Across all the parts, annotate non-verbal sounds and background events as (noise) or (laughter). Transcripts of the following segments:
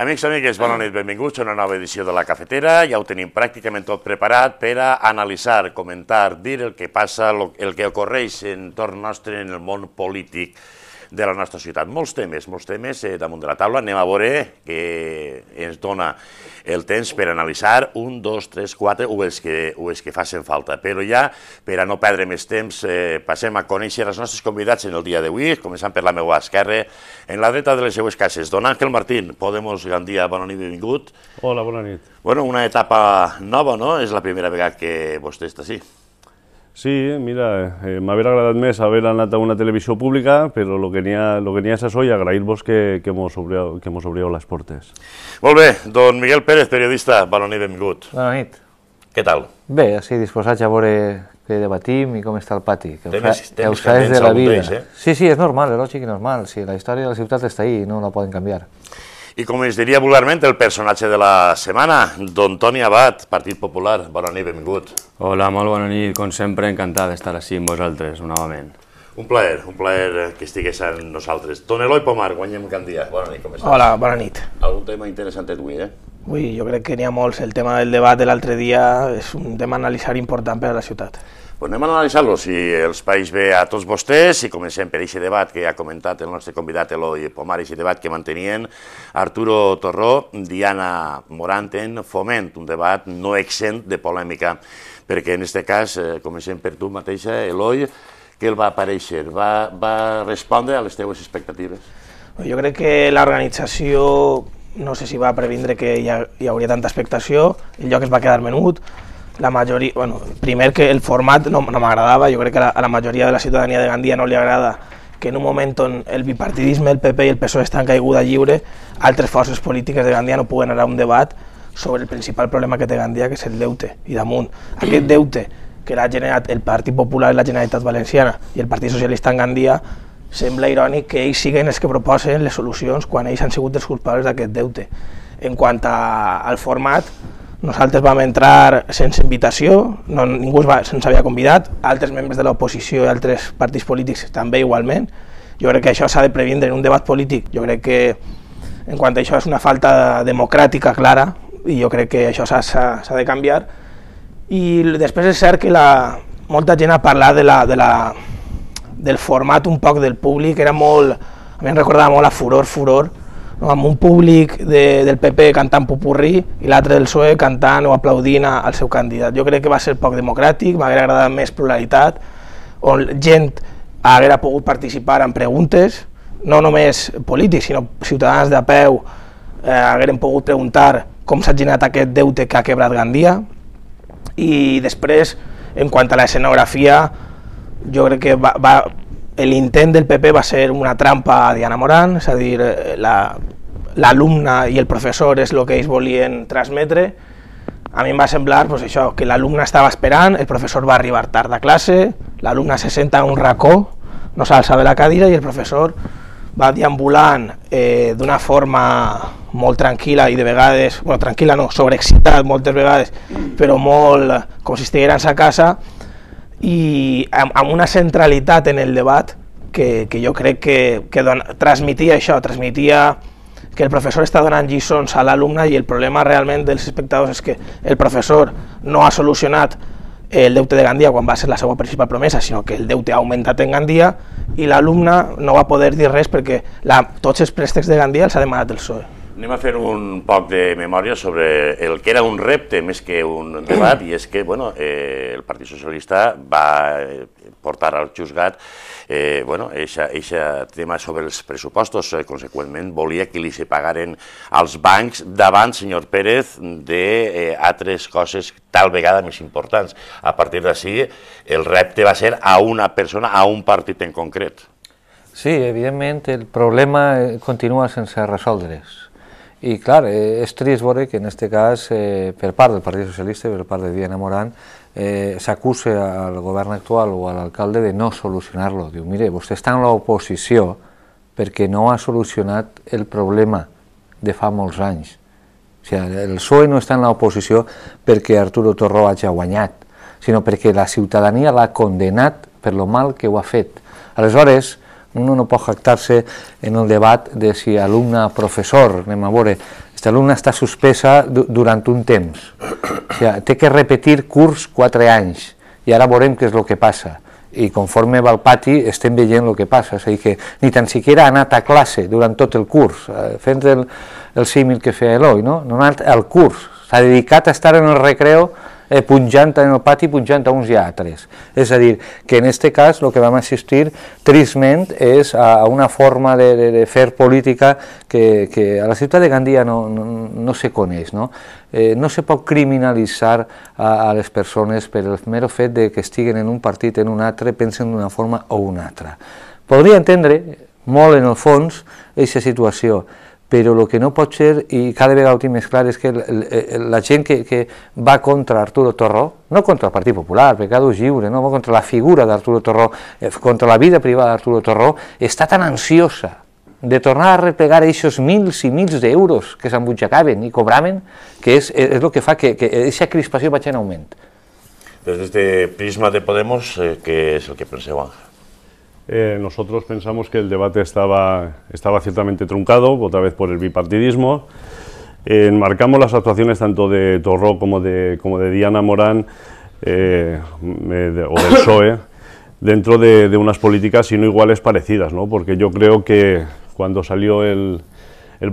Amics i amigues, bona nit, benvinguts a una nova edició de La Cafetera. Ja ho tenim pràcticament tot preparat per a analitzar, comentar, dir el que passa, el que ocorreix torn nostre en el món polític de la nostra ciutat. Molts temes, molts temes eh, damunt de la taula. Anem a veure que ens dona el temps per analitzar un, dos, tres, quatre o els que, o els que facin falta. Però ja, per a no perdre més temps, eh, passem a conèixer els nostres convidats en el dia d'avui, començant per la meva esquerra, en la dreta de les seues cases. Don Àngel Martín, Podemos Gandia, bona nit, benvingut. Hola, bona nit. Bueno, una etapa nova, no? És la primera vegada que vostè està així. Sí. Sí, mira, eh, m'hauria agradat més haver anat a una televisió pública, però el que n'hi ha, lo que és això i agrair-vos que, que mos obriu, que les portes. Molt bé, don Miguel Pérez, periodista, bona nit, benvingut. Bona nit. Què tal? Bé, així disposats a veure que debatim i com està el pati, que temes, fa, temes que de la vida. eh? Sí, sí, és normal, és lògic i normal, sí, la història de la ciutat està ahí i no la poden canviar. I com es diria vulgarment, el personatge de la setmana, don Toni Abat, Partit Popular. Bona nit, benvingut. Hola, molt bona nit. Com sempre, encantat d'estar així amb vosaltres, novament. Un plaer, un plaer que estigués amb nosaltres. Don Eloi Pomar, guanyem candidat. Bona nit, com estàs? Hola, bona nit. Algun tema interessant avui, eh? Ui, jo crec que n'hi ha molts. El tema del debat de l'altre dia és un tema a analitzar important per a la ciutat anem a analitzar lo si els país bé a tots vostès i comencem per aquest debat que ha comentat el nostre convidat Eloi Pomar, aquest debat que mantenien Arturo Torró, Diana Moranten, foment un debat no exempt de polèmica, perquè en aquest cas, eh, comencem per tu mateixa, Eloi, que el va aparèixer? Va, va respondre a les teues expectatives? Jo crec que l'organització no sé si va previndre que hi, ha, hi hauria tanta expectació, el lloc es va quedar menut, la majoria, bueno, primer que el format no, no m'agradava, jo crec que la, a la majoria de la ciutadania de Gandia no li agrada que en un moment on el bipartidisme, el PP i el PSOE estan caiguda lliure, altres forces polítiques de Gandia no puguen anar a un debat sobre el principal problema que té Gandia, que és el deute, i damunt. Aquest deute que l'ha generat el Partit Popular i la Generalitat Valenciana i el Partit Socialista en Gandia, sembla irònic que ells siguin els que proposen les solucions quan ells han sigut els culpables d'aquest deute. En quant a, al format, nosaltres vam entrar sense invitació, no, ningú se'ns havia convidat, altres membres de l'oposició i altres partits polítics també igualment. Jo crec que això s'ha de previndre en un debat polític. Jo crec que en quant a això és una falta democràtica clara i jo crec que això s'ha de canviar. I després és cert que la, molta gent ha parlat de la, de la, del format un poc del públic, era molt, a mi em recordava molt a Furor, Furor, no, amb un públic de, del PP cantant popurrí i l'altre del PSOE cantant o aplaudint al seu candidat. Jo crec que va ser poc democràtic, m'hauria agradat més pluralitat, on gent haguera pogut participar en preguntes, no només polítics, sinó ciutadans de peu eh, hagueren pogut preguntar com s'ha generat aquest deute que ha quebrat Gandia i després, en quant a l'escenografia, jo crec que va, va, l'intent del PP va ser una trampa a Diana Morán, és a dir, eh, l'alumne la, i el professor és el que ells volien transmetre. A mi em va semblar pues, això, que l'alumne estava esperant, el professor va arribar tard a classe, l'alumne se senta en un racó, no s'alça de la cadira i el professor va deambulant eh, d'una forma molt tranquil·la i de vegades, bueno, tranquil·la no, sobreexcitat moltes vegades, però molt com si estigués a casa, i amb, amb una centralitat en el debat que, que jo crec que, que don, transmitia això, transmitia que el professor està donant lliçons a l'alumne i el problema realment dels espectadors és que el professor no ha solucionat el deute de Gandia quan va ser la seva principal promesa, sinó que el deute ha augmentat en Gandia i l'alumne no va poder dir res perquè la, tots els préstecs de Gandia els ha demanat el PSOE. Anem a fer un poc de memòria sobre el que era un repte més que un debat, i és que bueno, eh, el Partit Socialista va eh, portar al juzgat eh, bueno, eixa, eixa tema sobre els pressupostos, eh, conseqüentment volia que li se pagaren als bancs davant, senyor Pérez, de eh, coses tal vegada més importants. A partir d'ací, el repte va ser a una persona, a un partit en concret. Sí, evidentment, el problema eh, continua sense resoldre's i clar, eh, és trist veure que en aquest cas, eh, per part del Partit Socialista i per part de Diana Morán, eh, s'acusa al govern actual o a l'alcalde de no solucionar-lo. Diu, mire, vostè està en l'oposició perquè no ha solucionat el problema de fa molts anys. O sigui, el PSOE no està en l'oposició perquè Arturo Torró hagi guanyat, sinó perquè la ciutadania l'ha condenat per lo mal que ho ha fet. Aleshores, Uno no pot jactar-se en el debat de si alumne-professor, anem a veure, aquesta alumna està suspesa durant un temps, o sigui, té que repetir curs quatre anys, i ara veurem què és el que passa i conforme va al pati estem veient el que passa, és a dir que ni tan siquiera ha anat a classe durant tot el curs, eh, fent el, el símil que feia Eloi, no? no ha anat al curs, s'ha dedicat a estar en el recreo eh, punjant en el pati, punjant a uns i a altres. És a dir, que en aquest cas el que vam assistir tristment és a, a una forma de, de, de fer política que, que a la ciutat de Gandia no, no, no se coneix. No? Eh, no se pot criminalitzar a, a les persones per el mero fet de que estiguen en un partit, en un altre, pensen d'una forma o una altra. Podria entendre molt en el fons aquesta situació, però el que no pot ser, i cada vegada ho tinc més clar, és que eh, la gent que, que va contra Arturo Torró, no contra el Partit Popular, perquè cada lliure, no? va contra la figura d'Arturo Torró, eh, contra la vida privada d'Arturo Torró, està tan ansiosa de tornar a replegar aquests mils i mils d'euros que s'embutxacaven i cobraven, que és, és el que fa que aquesta crispació vagi en augment. Des de prisma de Podemos, eh, què és el que penseu, Ángel? Eh, nosotros pensamos que el debate estaba, estaba ciertamente truncado, otra vez por el bipartidismo. Eh, enmarcamos las actuaciones tanto de Torró como de, como de Diana Morán eh, o del (coughs) PSOE dentro de, unas políticas, sino iguales, parecidas, ¿no? porque yo creo que cuando salió el,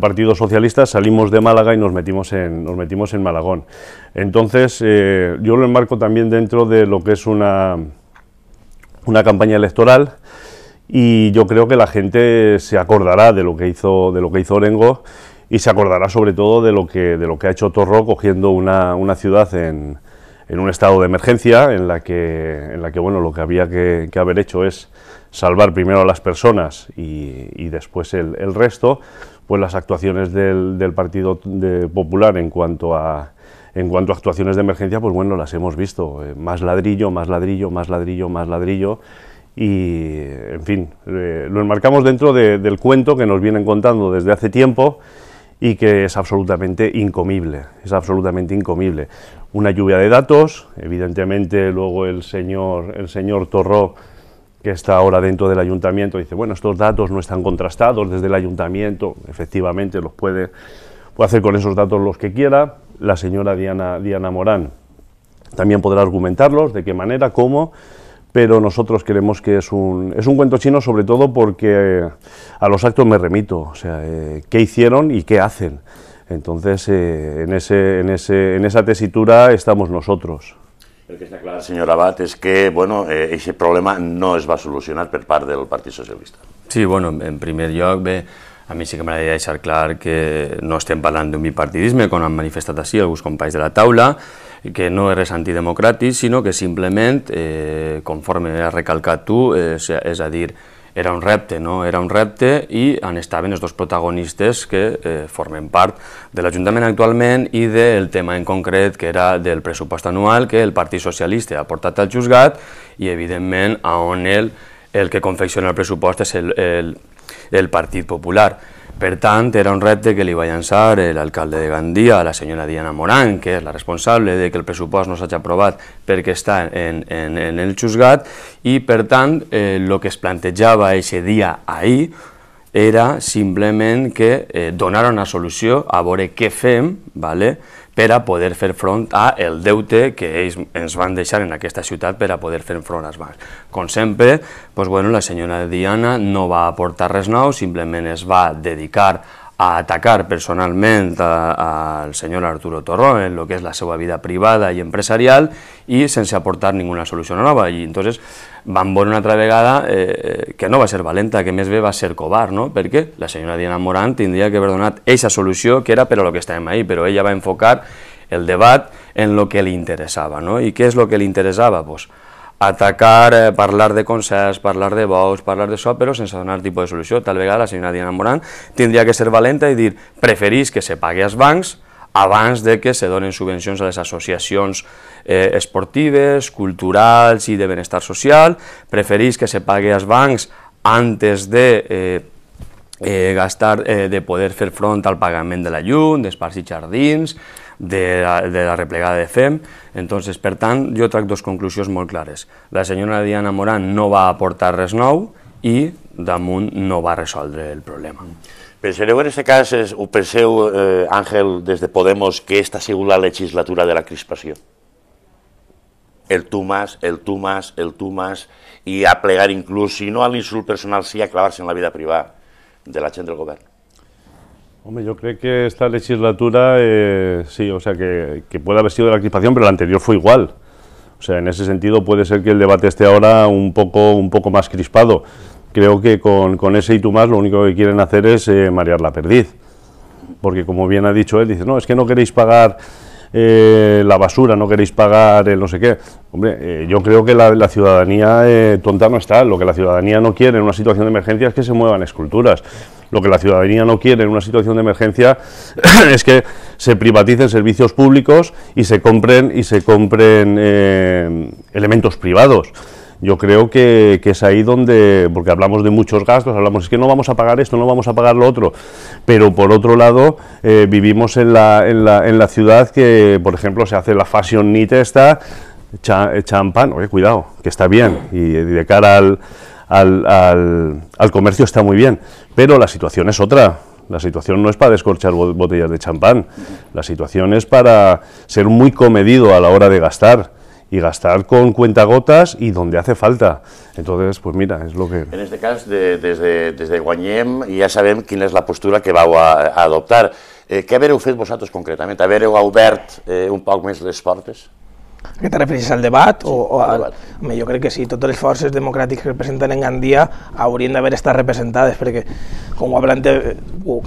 Partido Socialista, salimos de Málaga y nos metimos en, Malagón. Entonces, yo lo enmarco también dentro de lo que es una, una campaña electoral y yo creo que la gente se acordará de lo que hizo, de lo que hizo Orengo y se acordará sobre todo de lo que, de lo que ha hecho Torro cogiendo una, una ciudad en, en, un estado de emergencia en la que, en la que bueno, lo que había que, haber hecho es salvar primero a las personas y, después el, el, resto, pues las actuaciones del, del Partido Popular en cuanto a en cuanto a actuaciones de emergencia, pues bueno, las hemos visto, eh, más ladrillo, más ladrillo, más ladrillo, más ladrillo, y, en fin, eh, lo enmarcamos dentro del cuento que nos vienen contando desde hace tiempo y que es absolutamente incomible, es absolutamente incomible. Una lluvia de datos, evidentemente luego el señor, el señor Torró, que está ahora dentro del ayuntamiento, dice, bueno, estos datos no están contrastados desde el ayuntamiento, efectivamente los puede, puede hacer con esos datos los que quiera, la señora Diana, Diana Morán también podrá argumentarlos, de qué manera, cómo, pero nosotros queremos que es un, es un cuento chino sobre todo porque eh, a los actos me remito, o sea, eh, qué hicieron y qué hacen. Entonces, eh, en, ese, en, ese, en esa tesitura estamos nosotros. El que está claro, señor Abad, es que bueno, ese problema no es va a solucionar por parte del Partido Socialista. Sí, bueno, en primer lugar, a mí sí que me a dejar claro que no hablando de un bipartidismo, con han manifestado así algunos compañeros de la taula, que no eres antidemocràtic, sinó que simplement, eh, conforme has recalcat tu, eh, és a dir, era un repte, no? Era un repte i en estaven els dos protagonistes que eh, formen part de l'Ajuntament actualment i del tema en concret que era del pressupost anual que el Partit Socialista ha portat al juzgat i evidentment a on el, el que confecciona el pressupost és el, el, el Partit Popular. Per tant, era un repte que li va llançar l'alcalde de Gandia, la senyora Diana Morán, que és la responsable de que el pressupost no s'hagi aprovat perquè està en, en, en el juzgat, i per tant, el eh, que es plantejava aquest dia ahir era simplement que eh, donar una solució a veure què fem, ¿vale? per a poder fer front a el deute que ells ens van deixar en aquesta ciutat per a poder fer front als bancs. Com sempre, doncs, bueno, la senyora Diana no va aportar res nou, simplement es va dedicar a atacar personalment eh, al senyor Arturo Torró en lo que és la seva vida privada i empresarial i sense aportar ninguna solució nova. I entonces van veure una altra vegada eh, que no va ser valenta, que més bé va ser covar, no? perquè la senyora Diana Morant tindria que haver donat eixa solució que era per a lo que estàvem ahí, però ella va enfocar el debat en lo que li interessava. No? I què és lo que li interessava? Pues, atacar, eh, parlar de concerts, parlar de bous, parlar d'això, però sense donar tipus de solució. Tal vegada la senyora Diana Morant tindria que ser valenta i dir preferís que se pagui als bancs abans de que se donen subvencions a les associacions eh, esportives, culturals i de benestar social, preferís que se pagui als bancs antes de eh, eh, gastar, eh, de poder fer front al pagament de la llum, d'espais i jardins, de la, de la replegada de FEM. Entonces, per tant, jo trac dos conclusions molt clares. La senyora Diana Morán no va aportar res nou i damunt no va resoldre el problema. Pensareu en aquest cas, ho penseu, eh, Àngel, des de Podemos, que esta ha sigut la legislatura de la crispació? El tu más, el tu más, el tu más, i a plegar inclús, si no a l'insult personal, sí a clavar-se en la vida privada de la gent del govern. Hombre, yo creo que esta legislatura, eh, sí, o sea, que, puede haber sido de la crispación, pero la anterior fue igual. O sea, en ese sentido puede ser que el debate esté ahora un poco, un poco más crispado. Creo que con, ese y tú más lo único que quieren hacer es eh, marear la perdiz. Porque como bien ha dicho él, dice, no, es que no queréis pagar eh, la basura, no queréis pagar eh, no sé qué. Hombre, eh, yo creo que la, ciudadanía tonta no está. Lo que la ciudadanía no quiere en una situación de emergencia es que se muevan esculturas. Lo que la ciudadanía no quiere en una situación de emergencia (clears throat) es que se privaticen servicios públicos y se compren y se compren elementos privados yo creo que, es ahí donde, porque hablamos de muchos gastos, hablamos es que no vamos a pagar esto, no vamos a pagar lo otro, pero por otro lado eh, vivimos en la, en, la, en la ciudad que, por ejemplo, se hace la Fashion Neat esta, eh, champán, oye, cuidado, que está bien, y, de cara al, al, al, al comercio está muy bien, pero la situación es otra, la situación no es para descorchar botellas de champán, la situación es para ser muy comedido a la hora de gastar. y gastar con cuentagotas y donde hace falta. Entonces, pues mira, es lo que... En este caso, de, desde, desde Guanyem ja sabem quién és la postura que vau a, a adoptar. Eh, què habéis hecho vosotros concretamente? ¿Habéis obert eh, un poc més les portes? A què te refereixes, al debat? Sí, o, o al... debat. jo crec que sí, totes les forces democràtiques que representen en Gandia haurien d'haver estat representades, perquè, com ho ha, plante... Eh,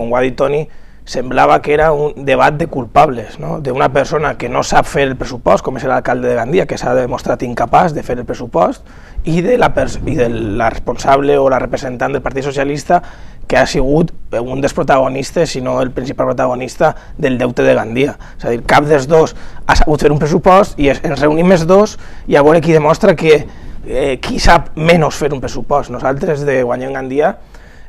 com ho ha dit Toni, semblava que era un debat de culpables, no? d'una persona que no sap fer el pressupost, com és l'alcalde de Gandia, que s'ha demostrat incapaç de fer el pressupost, i de, la i de la responsable o la representant del Partit Socialista que ha sigut un dels protagonistes, si no el principal protagonista del deute de Gandia. És a dir, cap dels dos ha sabut fer un pressupost i ens reunim més dos i a veure qui demostra que eh, qui sap menys fer un pressupost. Nosaltres de Guanyem Gandia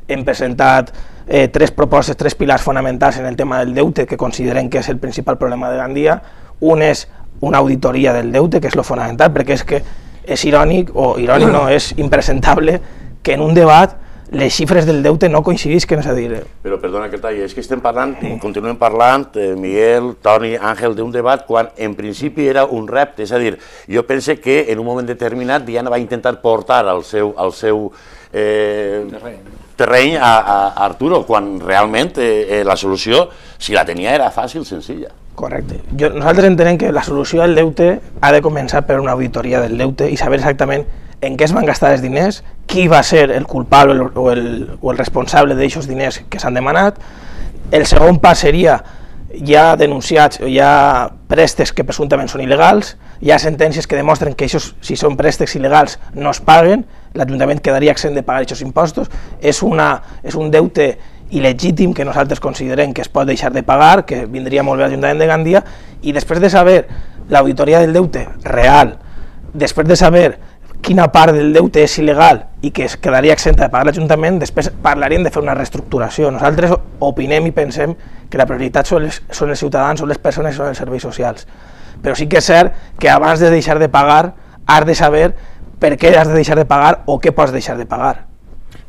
hem presentat eh, tres propostes, tres pilars fonamentals en el tema del deute que considerem que és el principal problema de Gandia. Un és una auditoria del deute, que és lo fonamental, perquè és que és irònic, o irònic no, és impresentable que en un debat les xifres del deute no coincidisquen, és a dir... Eh. Però perdona que tall, és que estem parlant, sí. continuem parlant, eh, Miguel, Toni, Àngel, d'un debat quan en principi era un repte, és a dir, jo pense que en un moment determinat Diana va intentar portar al seu, al seu eh, terreny. a, a, Arturo, quan realment eh, eh, la solució, si la tenia, era fàcil, senzilla. Correcte. Jo, nosaltres entenem que la solució del deute ha de començar per una auditoria del deute i saber exactament en què es van gastar els diners, qui va ser el culpable o el, o el responsable d'aixos diners que s'han demanat. El segon pas seria ja denunciats o ja préstecs que presumptament són il·legals, hi ha sentències que demostren que això, si són préstecs il·legals no es paguen l'Ajuntament quedaria exempt de pagar aquests impostos. És, una, és un deute il·legítim que nosaltres considerem que es pot deixar de pagar, que vindria molt bé l'Ajuntament de Gandia, i després de saber l'auditoria del deute real, després de saber quina part del deute és il·legal i que es quedaria exempta de pagar l'Ajuntament, després parlaríem de fer una reestructuració. Nosaltres opinem i pensem que la prioritat són els, són els ciutadans, són les persones, són els serveis socials. Però sí que és cert que abans de deixar de pagar has de saber ...¿por qué has de dejar de pagar o qué puedes dejar de pagar.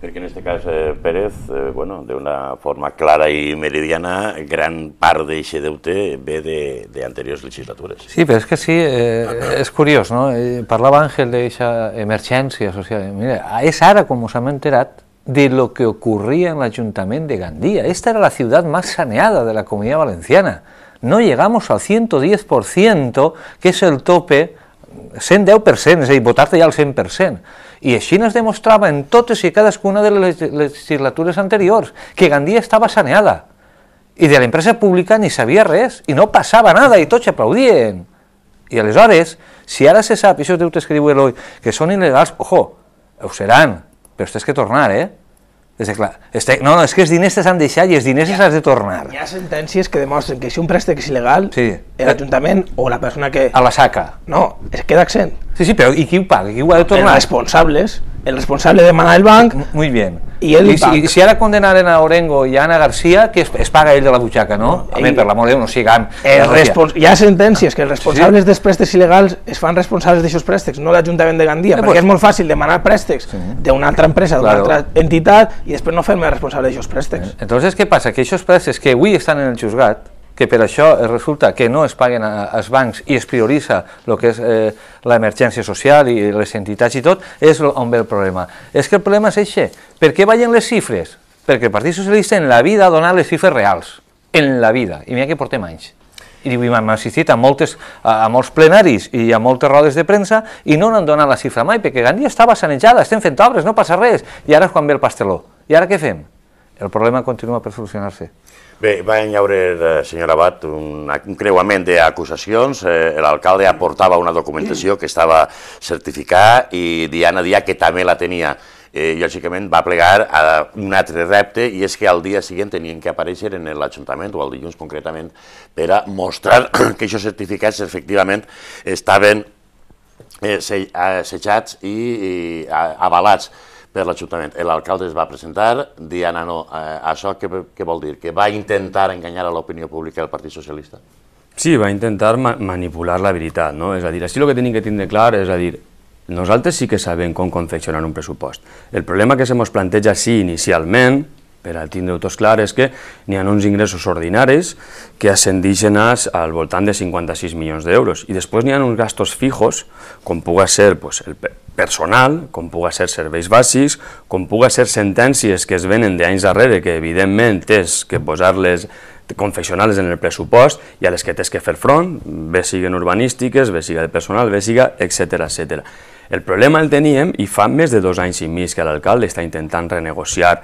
en este caso, eh, Pérez, eh, bueno, de una forma clara y meridiana, gran de ese deute ve de, de legislaturas. Sí, pero es que sí, es eh, curioso. curiós, no? Hablaba Ángel de esa emergencia social. Mira, es ahora como se ha enterat de lo que ocurría en el Ayuntamiento de Gandía. Esta era la ciudad más saneada de la Comunidad Valenciana. No llegamos al 110%, que es el tope 110%, és a dir, votar-te ja al 100%. I així es demostrava en totes i cadascuna de les legislatures anteriors que Gandia estava saneada i de l'empresa pública ni sabia res i no passava nada i tots aplaudien. I aleshores, si ara se sap, i això deutes que diu Eloi, que són il·legals, ojo, ho seran, però es és que tornar, eh? És clar, este, no, no, és que els diners s'han deixat i els diners ja, has de tornar. Hi ha sentències que demostren que si un préstec és il·legal, sí. l'Ajuntament o la persona que... A la saca. No, es queda accent. Sí, sí, però i qui ho paga? Qui ho ha de tornar? Els responsables el responsable de Manal Bank. Muy bien. Y, el I, si, si ara condenaren a Orengo i a Ana García, que es, es paga ell de la butxaca, no? no. Home, per l'amor de Déu, no siguen... Respons... Hi ha sentències que els responsables sí. dels préstecs il·legals es fan responsables d'aixòs préstecs, no l'Ajuntament de Gandia, eh, perquè pues... és molt fàcil demanar préstecs sí. d'una altra empresa, d'una claro. altra entitat, i després no fer-me responsable d'aixòs préstecs. Eh. Entonces, què passa? Que aquests préstecs que avui estan en el juzgat, que per això eh, resulta que no es paguen als bancs i es prioritza el que és eh, l'emergència social i les entitats i tot, és on ve el problema. És que el problema és això. Per què ballen les xifres? Perquè el Partit Socialista en la vida ha donat les xifres reals. En la vida. I mira que portem anys i diu, m'han assistit a, moltes, a, a molts plenaris i a moltes rodes de premsa i no n'han donat la xifra mai, perquè Gandia estava sanejada, estem fent obres, no passa res, i ara és quan ve el pasteló. I ara què fem? El problema continua per solucionar-se. Bé, va enllaure, eh, senyor Abad, un, creuament d'acusacions. Eh, l'alcalde aportava una documentació que estava certificada i Diana Dià, que també la tenia, eh, lògicament va plegar a un altre repte i és que al dia següent tenien que aparèixer en l'Ajuntament o al dilluns concretament per a mostrar (clears throat) que això certificats efectivament estaven eh, setjats i, i avalats per l'Ajuntament. L'alcalde es va presentar, Diana ah, no, eh, això què, què vol dir? Que va intentar enganyar a l'opinió pública del Partit Socialista? Sí, va intentar ma manipular la veritat, no? És a dir, així el que tenim que tindre clar és a dir, nosaltres sí que sabem com confeccionar un pressupost. El problema que se mos planteja així inicialment, per a tindre-ho tots clar, és que n'hi ha uns ingressos ordinaris que ascendixen al voltant de 56 milions d'euros i després n'hi ha uns gastos fijos, com pugui ser pues, el, personal, com puga ser serveis bàsics, com puga ser sentències que es venen d'anys darrere, que evidentment tens que posar-les, confeccionals en el pressupost i a les que tens que fer front, bé siguen urbanístiques, bé siga de personal, bé siga, etc etc. El problema el teníem i fa més de dos anys i mig que l'alcalde està intentant renegociar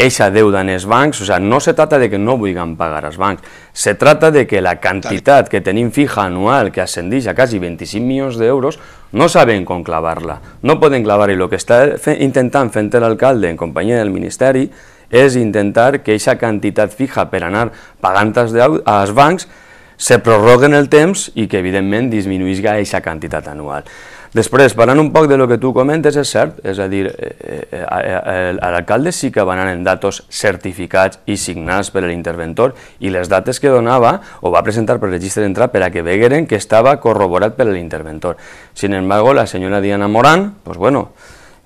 eixa deuda en els bancs, o sigui, no se trata de que no vulguin pagar els bancs, se trata de que la quantitat que tenim fija anual, que ascendix a quasi 25 milions d'euros, no saben com clavar-la, no poden clavar-hi. El que està intentant fent l'alcalde en companyia del Ministeri és intentar que aquesta quantitat fija per anar pagant als, als bancs se prorroguen el temps i que evidentment disminuïsga aquesta quantitat anual. Després, parlant un poc de lo que tu comentes, és cert, és a dir, eh, eh, eh, l'alcalde sí que va anar en datos certificats i signats per l'interventor i les dates que donava o va presentar per registre d'entrada per a que vegueren que estava corroborat per l'interventor. Sin embargo, la senyora Diana Morán, doncs pues bueno,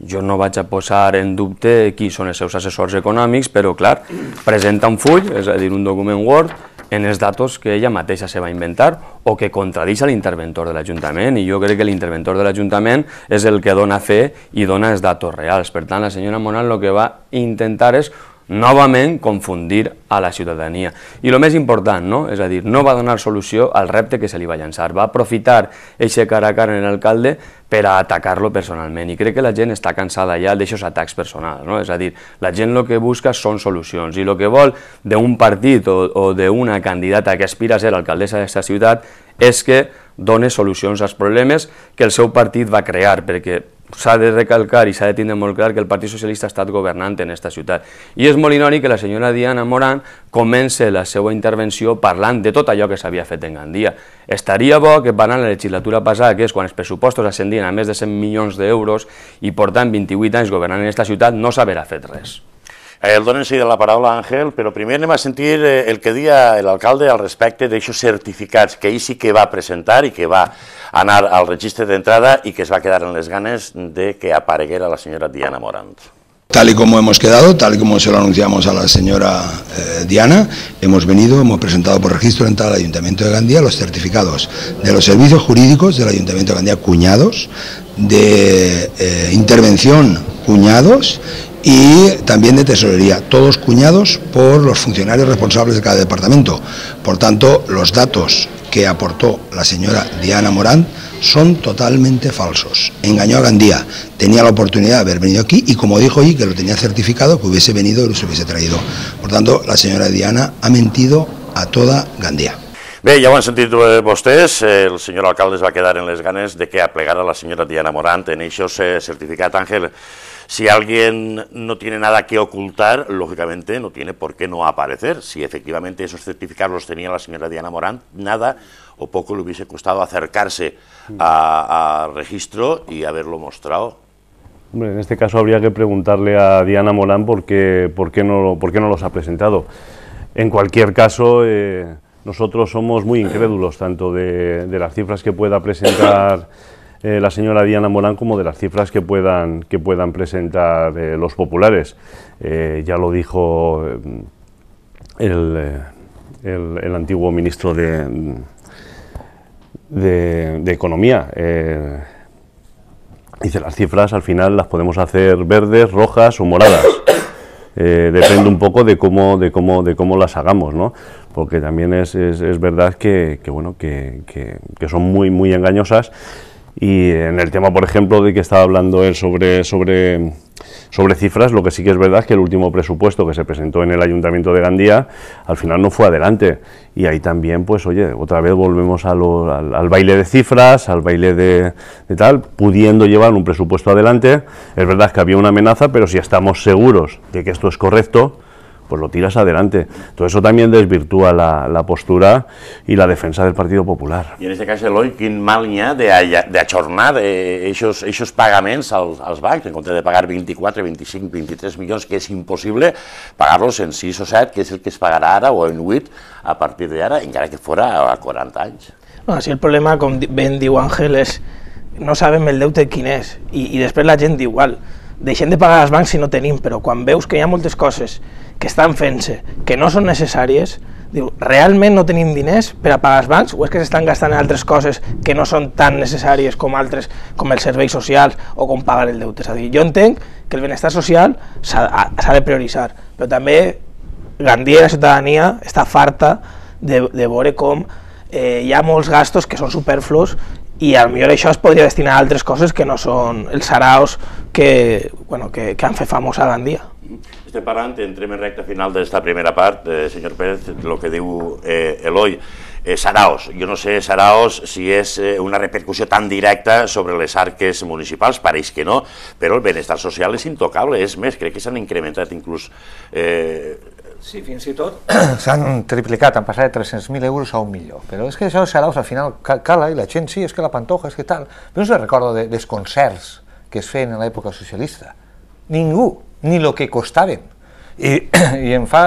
jo no vaig a posar en dubte qui són els seus assessors econòmics, però clar, presenta un full, és a dir, un document Word, en els datos que ella mateixa se va inventar o que contradix a l'interventor de l'Ajuntament i jo crec que l'interventor de l'Ajuntament és el que dona fe i dona els datos reals. Per tant, la senyora Monal el que va intentar és novament confundir a la ciutadania. I el més important, no? és a dir, no va donar solució al repte que se li va llançar, va aprofitar eixe cara a cara en l'alcalde per a atacar-lo personalment, i crec que la gent està cansada ja d'aixòs atacs personals, no? és a dir, la gent el que busca són solucions, i el que vol d'un partit o, o d'una candidata que aspira a ser alcaldessa d'aquesta ciutat és que done solucions als problemes que el seu partit va crear, perquè s'ha de recalcar i s'ha de tindre molt clar que el Partit Socialista ha estat governant en aquesta ciutat. I és molt irònic que la senyora Diana Moran comence la seva intervenció parlant de tot allò que s'havia fet en Gandia. Estaria bo que van a la legislatura passada, que és quan els pressupostos ascendien a més de 100 milions d'euros i portant 28 anys governant en aquesta ciutat, no s'haverà fet res. Eh, dono enseguida la paraula Àngel, però primer anem a sentir eh, el que dia l'alcalde al respecte d'aixos certificats que ell sí que va presentar i que va anar al registre d'entrada i que es va quedar en les ganes de que apareguera la senyora Diana Morant. tal y como hemos quedado, tal y como se lo anunciamos a la señora eh, Diana, hemos venido, hemos presentado por registro en el Ayuntamiento de Gandía los certificados de los servicios jurídicos del Ayuntamiento de Gandía, cuñados, de eh, intervención, cuñados, y también de tesorería, todos cuñados por los funcionarios responsables de cada departamento. Por tanto, los datos que aportó la señora Diana Morán son totalmente falsos. Engañó a Gandía, tenía la oportunidad de haber venido aquí y como dijo allí que lo tenía certificado, que hubiese venido y los hubiese traído. Por tanto, la señora Diana ha mentido a toda Gandía. ve ya ho han sentit eh, el señor alcalde se va a quedar en les ganes de que aplegara la señora Diana Morant en això certificat, Ángel. Si alguien no tiene nada que ocultar, lógicamente no tiene por qué no aparecer. Si efectivamente esos certificados los tenía la señora Diana Morán, nada o poco le hubiese costado acercarse mm. a, registro y haberlo mostrado. en este caso habría que preguntarle a Diana Molán por qué, por qué, no, qué no los ha presentado. En cualquier caso, eh, nosotros somos muy incrédulos tanto de, las cifras que pueda presentar (coughs) eh, la señora Diana Morán como de las cifras que puedan, que puedan presentar eh, los populares. ya lo dijo el antiguo ministro de de, economía. Eh, dice, las cifras al final las podemos hacer verdes, rojas o moradas. (coughs) Eh, depende un poco de cómo, de cómo, de cómo las hagamos, ¿no? Porque también es, es, verdad que, bueno, que, que son muy, muy engañosas y en el tema, por ejemplo, de que estaba hablando él sobre, sobre, sobre cifras, lo que sí que es verdad es que el último presupuesto que se presentó en el Ayuntamiento de Gandía al final no fue adelante. Y ahí también, pues, oye, otra vez volvemos al, baile de cifras, al baile de, de, tal, pudiendo llevar un presupuesto adelante. Es verdad que había una amenaza, pero si estamos seguros de que esto es correcto, pues lo tiras adelante. Todo eso también desvirtúa la, la, postura y la defensa del Partido Popular. I en aquest cas, Eloy, quin mal ha de, de achornar eh, pagaments als, als bancs, en contra de pagar 24, 25, 23 milions, que és impossible pagarlos en 6 o 7, que és el que es pagarà ara, o en 8, a partir de d'ara, encara que fuera a 40 anys. Bueno, si el problema, com ben diu Àngel, no sabem el deute quin és, i, i després la gent igual deixem de pagar als bancs si no tenim, però quan veus que hi ha moltes coses que estan fent-se, que no són necessàries, diu, realment no tenim diners per a pagar els bancs o és que s'estan gastant en altres coses que no són tan necessàries com altres, com els serveis socials o com pagar el deute. És a dir, jo entenc que el benestar social s'ha de prioritzar, però també Gandia i la ciutadania està farta de, de veure com eh, hi ha molts gastos que són superflus i a millor això es podria destinar a altres coses que no són els saraos que, bueno, que, que han fet famosa Gandia. Estem parlant, entrem en recta final d'esta primera part, eh, senyor Pérez, el que diu eh, Eloi, eh, saraos. Jo no sé, saraos, si és eh, una repercussió tan directa sobre les arques municipals, pareix que no, però el benestar social és intocable, és més, crec que s'han incrementat inclús eh, Sí, fins i tot... (clears throat) S'han triplicat, han passat de 300.000 euros a un milió. Però és que això Saraus al final cala i la gent sí, és que la Pantoja, és que tal... Però no se recorda de, dels concerts que es feien en l'època socialista. Ningú, ni el que costaven. I, (clears throat) i em fa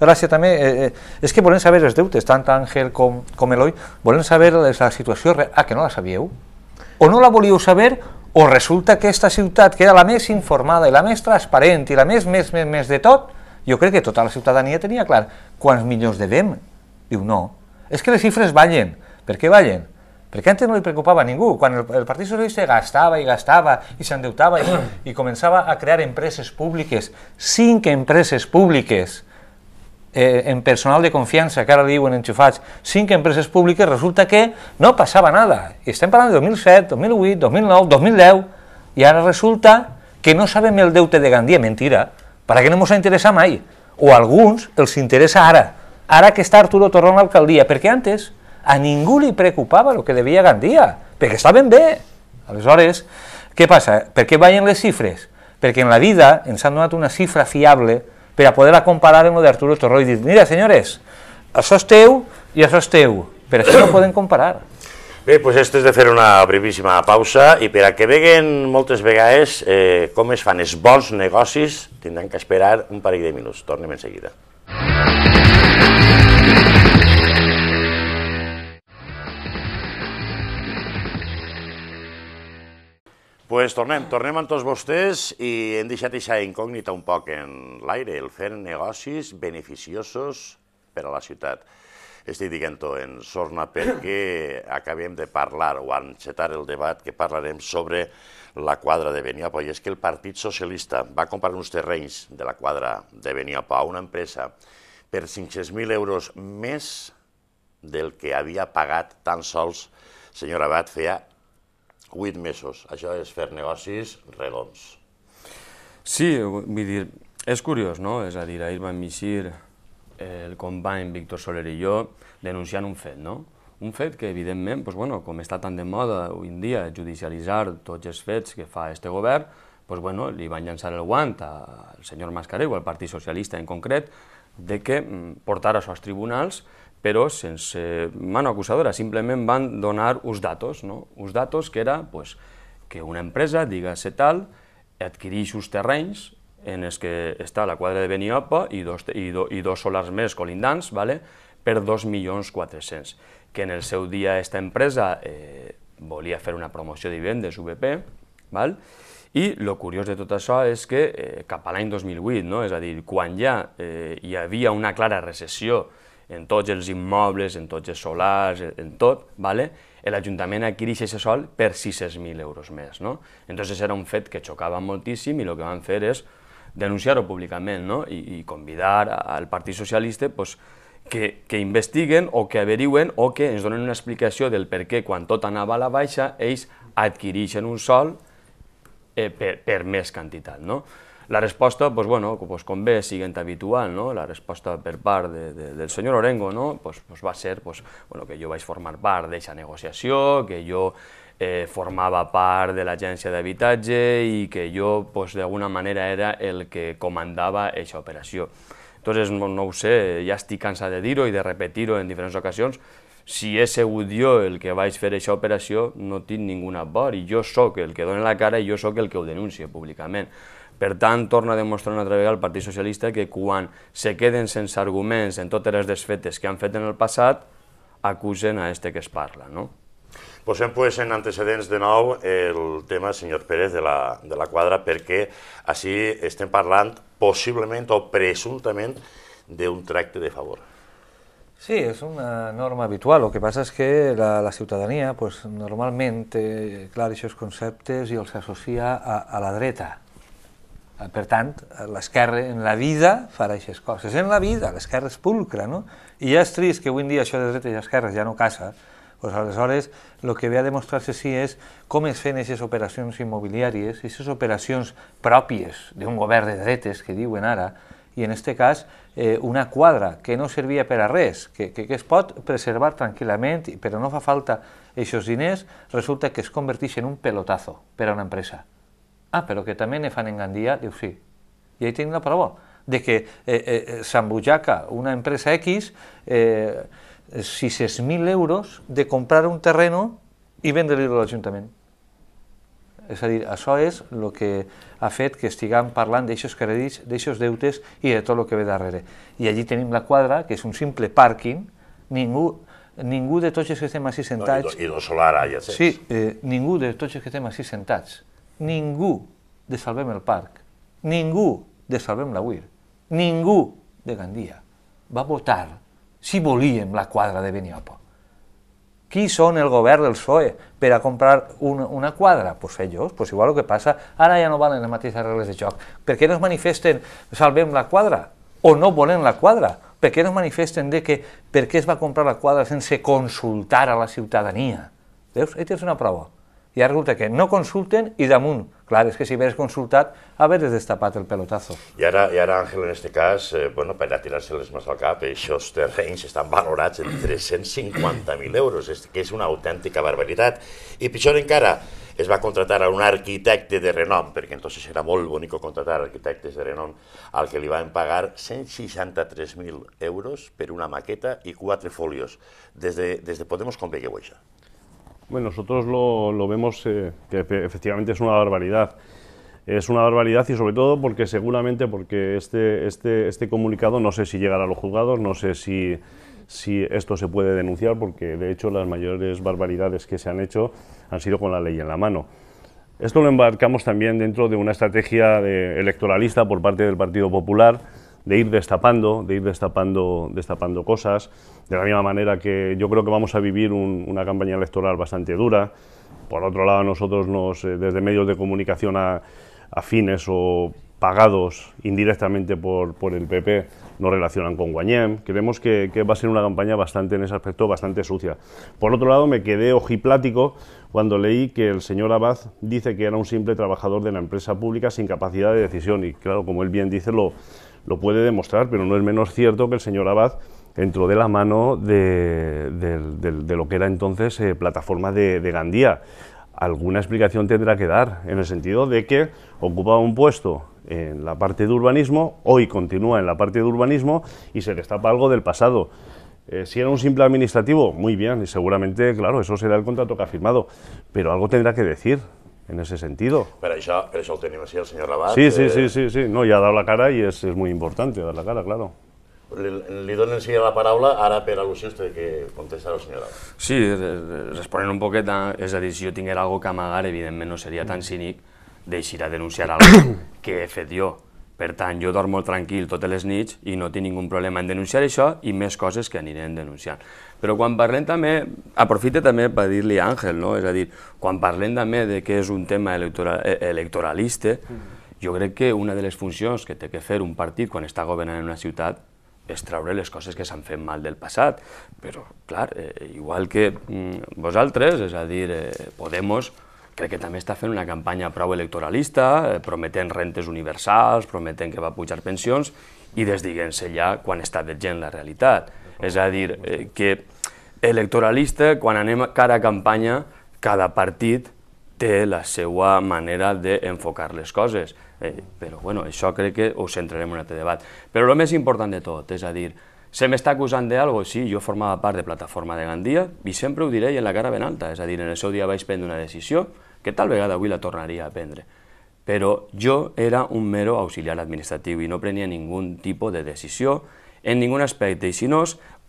gràcia també, eh, eh és que volen saber els deutes, tant Àngel com, com Eloi, volen saber la situació real. Ah, que no la sabíeu? O no la volíeu saber, o resulta que aquesta ciutat, que era la més informada i la més transparent i la més, més, més, més de tot, jo crec que tota la ciutadania tenia clar quants milions devem. Diu, no. És que les xifres ballen. Per què ballen? Perquè antes no li preocupava a ningú. Quan el, el Partit Socialista gastava i gastava i s'endeutava i, i començava a crear empreses públiques, cinc empreses públiques, eh, en personal de confiança, que ara li diuen enxufats, cinc empreses públiques, resulta que no passava nada. I estem parlant de 2007, 2008, 2009, 2010, i ara resulta que no sabem el deute de Gandia. Mentira, per què no ens interessa mai? O a alguns els interessa ara, ara que està Arturo Torró en l'alcaldia, perquè antes a ningú li preocupava el que devia Gandia, perquè estaven bé. Aleshores, què passa? Per què ballen les xifres? Perquè en la vida ens han donat una xifra fiable per a poder-la comparar amb la d'Arturo Torró i dir, mira, senyores, això és teu i això és teu, però això no ho podem comparar. Bé, doncs este és de fer una brevíssima pausa i per a que veguen moltes vegades eh, com es fan els bons negocis tindran que esperar un parell de minuts. Tornem en seguida. pues tornem, tornem amb tots vostès i hem deixat aquesta incògnita un poc en l'aire, el fer negocis beneficiosos per a la ciutat estic dient-ho en sorna perquè acabem de parlar o encetar el debat que parlarem sobre la quadra de Beniapa, i és que el Partit Socialista va comprar uns terrenys de la quadra de Beniapa a una empresa per 500.000 euros més del que havia pagat tan sols senyor Abad feia 8 mesos. Això és fer negocis redons. Sí, vull dir, és curiós, no? És a dir, ahir vam llegir el company Víctor Soler i jo denunciant un fet, no? Un fet que, evidentment, doncs, bueno, com està tan de moda avui en dia judicialitzar tots els fets que fa este govern, doncs, bueno, li van llançar el guant al senyor Mascarell o al Partit Socialista en concret, de que mm, portar això als tribunals però sense mano acusadora, simplement van donar uns datos, no? uns datos que era pues, que una empresa, digue-se tal, adquirix uns terrenys en els que està la quadra de Beniopo i dos, i do, i dos solars més colindants, vale? per 2.400.000, que en el seu dia aquesta empresa eh, volia fer una promoció de vivendes VP, val? i el curiós de tot això és que eh, cap a l'any 2008, no? és a dir, quan ja eh, hi havia una clara recessió en tots els immobles, en tots els solars, en tot, vale? l'Ajuntament adquireix aquest sol per 600.000 euros més. No? Entonces era un fet que xocava moltíssim i el que van fer és denunciar-ho públicament ¿no? I, i convidar al Partit Socialista pues, que, que investiguen o que averiuen o que ens donen una explicació del per què quan tot anava a la baixa ells adquireixen un sol eh, per, per més quantitat. No? La resposta, pues, bueno, pues, com bé siguent habitual, no? la resposta per part de, de, del senyor Orengo no? pues, pues, va ser pues, bueno, que jo vaig formar part d'aquesta negociació, que jo eh, formava part de l'agència d'habitatge i que jo, doncs, d'alguna manera, era el que comandava aquesta operació. Entonces, no, no ho sé, ja estic cansat de dir-ho i de repetir-ho en diferents ocasions, si he sigut jo el que vaig fer aquesta operació, no tinc ninguna por, i jo sóc el que dona la cara i jo sóc el que ho denuncia públicament. Per tant, torna a demostrar una altra vegada al Partit Socialista que quan se queden sense arguments en totes les desfetes que han fet en el passat, acusen a este que es parla, no? Posem pues, en antecedents de nou el tema, senyor Pérez, de la, de la quadra, perquè així estem parlant possiblement o presumptament d'un tracte de favor. Sí, és una norma habitual. El que passa és que la, la ciutadania pues, normalment té clar aquests conceptes i els associa a, a la dreta. Per tant, l'esquerra en la vida farà aquestes coses. En la vida, l'esquerra és pulcra, no? I ja és trist que avui en dia això de dreta i esquerra ja no casa, Pues aleshores, el que ve a demostrar-se sí és com es fan aquestes operacions immobiliàries, aquestes operacions pròpies d'un govern de dretes, que diuen ara, i en aquest cas eh, una quadra que no servia per a res, que, que, que es pot preservar tranquil·lament, però no fa falta aquests diners, resulta que es converteix en un pelotazo per a una empresa. Ah, però que també ne fan en Gandia, diu sí. I ahí tenim la prova de que eh, eh, eh una empresa X eh, 600.000 euros de comprar un terreno i vendre-li-lo a l'Ajuntament. És a dir, això és el que ha fet que estiguem parlant d'aixos crèdits, d'aixos deutes i de tot el que ve darrere. I allí tenim la quadra, que és un simple pàrquing, ningú, ningú de tots els que estem així sentats... No, I no solar, ja saps. Sí, eh, ningú de tots els que estem així sentats, ningú de Salvem el Parc, ningú de Salvem la UIR, ningú de Gandia va votar si volíem la quadra de Beniopo. Qui són el govern del PSOE per a comprar una, una quadra? Doncs pues ells, pues igual el que passa, ara ja no valen les mateixes regles de joc. Per què no es manifesten salvem la quadra? O no volen la quadra? Per què no es manifesten de que per què es va comprar la quadra sense consultar a la ciutadania? Veus? Aquesta és una prova. I ara resulta que no consulten i damunt Clar, es que si hubieras consultado, haveres destapat el pelotazo. I ara, i ara Àngel, en aquest cas, eh, bueno, per a tirar-se les mans al cap, aquests terrenys estan valorats en 350.000 euros, que és una autèntica barbaritat. I pitjor encara, es va contratar a un arquitecte de renom, perquè entonces era molt bonic contratar arquitectes de renom, al que li van pagar 163.000 euros per una maqueta i quatre folios. Des de, des de Podemos con això. Bueno, nosotros lo, vemos eh, que efectivamente es una barbaridad. Es una barbaridad y sobre todo porque seguramente porque este, este, este comunicado no sé si llegará a los juzgados, no sé si, si esto se puede denunciar porque de hecho las mayores barbaridades que se han hecho han sido con la ley en la mano. Esto lo embarcamos también dentro de una estrategia electoralista por parte del Partido Popular de ir destapando, de ir destapando, destapando cosas, de la misma manera que yo creo que vamos a vivir una campaña electoral bastante dura. Por otro lado, nosotros nos, eh, desde medios de comunicación afines o pagados indirectamente por, por, el PP nos relacionan con Guañem. Creemos que, que, va a ser una campaña bastante, en ese aspecto, bastante sucia. Por otro lado, me quedé ojiplático cuando leí que el señor Abad dice que era un simple trabajador de la empresa pública sin capacidad de decisión. Y claro, como él bien dice, lo, lo puede demostrar, pero no es menos cierto que el señor Abad entró de la mano de, lo que era entonces eh, plataforma de, Gandía. Alguna explicación tendrá que dar, en el sentido de que ocupaba un puesto en la parte de urbanismo, hoy continúa en la parte de urbanismo y se destapa algo del pasado. Eh, si era un simple administrativo, muy bien, y seguramente, claro, eso será el contrato que ha firmado, pero algo tendrá que decir. en ese sentido. Pero eso, pero eso lo tenemos así el señor Rabat. Sí, sí, eh... sí, sí, sí, no, ya ha dado la cara y es, es muy importante dar la cara, claro. Le, li donen en sí la paraula ara per al·lusions de que contestar el senyor Rabat. Sí, responent un poquet, a, és a dir, si jo tinguera algo que amagar, evidentment no seria tan cínic d'eixir a denunciar algo (coughs) que he fet jo. Per tant, jo dormo tranquil totes les nits i no tinc ningú problema en denunciar això i més coses que anirem denunciant. Però quan parlem també, aprofite també per dir-li a Àngel, no? és a dir, quan parlem també de què és un tema electoral, eh, electoralista, jo crec que una de les funcions que té que fer un partit quan està governant en una ciutat és traure les coses que s'han fet mal del passat. Però, clar, eh, igual que mm, vosaltres, és a dir, eh, Podemos, crec que també està fent una campanya prou electoralista, eh, prometent rentes universals, prometent que va pujar pensions i desdiguent-se ja quan està veient la realitat. És a dir, eh, que electoralista, quan anem cara a campanya, cada partit té la seva manera d'enfocar les coses. Eh, però bueno, això crec que ho centrarem en un altre debat. Però el més important de tot, és a dir, se m'està acusant d'algo, sí, jo formava part de Plataforma de Gandia i sempre ho diré i en la cara ben alta, és a dir, en el seu dia vaig prendre una decisió que tal vegada avui la tornaria a prendre. Però jo era un mero auxiliar administratiu i no prenia ningun tipus de decisió en ningun aspecte, i si no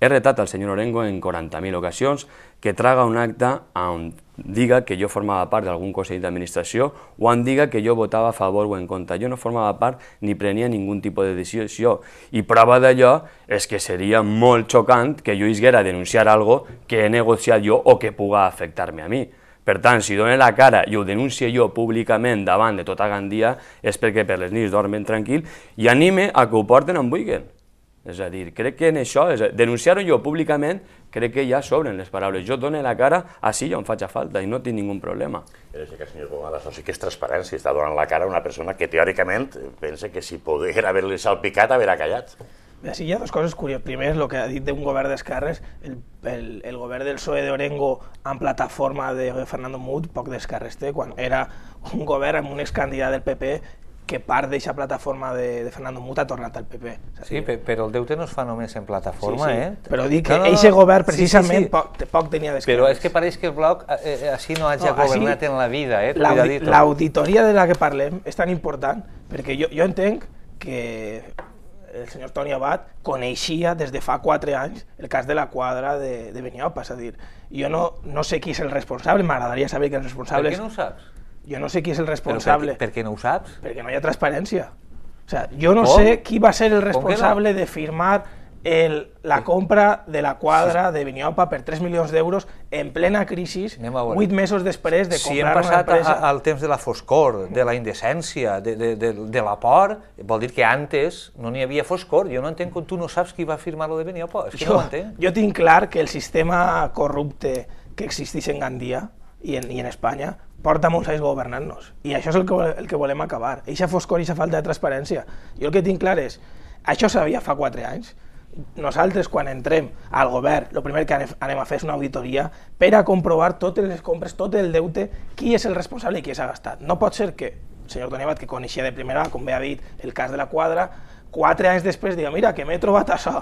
he retat al senyor Orengo en 40.000 ocasions que traga un acte on diga que jo formava part d'algun Consell d'Administració o on diga que jo votava a favor o en contra. Jo no formava part ni prenia ningun tipus de decisió. I prova d'allò és que seria molt xocant que jo isguera a denunciar algo que he negociat jo o que puga afectar-me a mi. Per tant, si donen la cara i ho denuncio jo públicament davant de tota Gandia és perquè per les nits dormen tranquil i anime a que ho porten on vulguen. És a dir, crec que en això, denunciar-ho jo públicament, crec que ja s'obren les paraules. Jo dono la cara així em faig falta i no tinc ningun problema. Però és que el senyor això sí que és transparència, està donant la cara a una persona que teòricament pensa que si poder haver-li salpicat, haver callat. Sí, hi ha dues coses curioses. Primer, el que ha dit d'un govern d'esquerres, el, el, el govern del PSOE d'Orengo amb plataforma de Fernando Mut, poc d'esquerres té, quan era un govern amb un excandidat del PP que part d'eixa plataforma de, de Fernando Muta ha tornat al PP. O sí, però el deute no es fa només en plataforma, sí, sí. eh? Però dic que aquest no, no. eixe govern precisament sí, sí, sí. Poc, poc tenia d'esquerres. Però és que pareix que el Bloc eh, eh així no hagi no, governat així, en la vida, eh? L'auditoria de la que parlem és tan important perquè jo, jo entenc que el senyor Toni Abad coneixia des de fa 4 anys el cas de la quadra de, de Beniopa, és a dir, jo no, no sé qui és el responsable, m'agradaria saber qui és el responsable. Per què no ho saps? Jo no sé qui és el responsable. Per, per què no ho saps? Perquè no hi ha transparència. O sigui, jo no Com? sé qui va ser el responsable no? de firmar el, la compra de la quadra sí. de Viniopa per 3 milions d'euros en plena crisi, 8 mesos després de comprar si hem passat empresa... A, al temps de la foscor, de la indecència, de, de, de, de la por, vol dir que antes no n'hi havia foscor. Jo no entenc com tu no saps qui va firmar lo de Viniopa. És que jo, no entenc. Jo tinc clar que el sistema corrupte que existeix en Gandia i en, i en Espanya porta molts anys governant-nos. I això és el que, el que volem acabar. Eixa foscor i aquesta falta de transparència. Jo el que tinc clar és, això sabia fa quatre anys, nosaltres quan entrem al govern, el primer que anem a fer és una auditoria per a comprovar totes les compres, tot el deute, qui és el responsable i qui s'ha gastat. No pot ser que el senyor Abad, que coneixia de primera, com bé ha dit, el cas de la quadra, quatre anys després diga, mira, que m'he trobat això,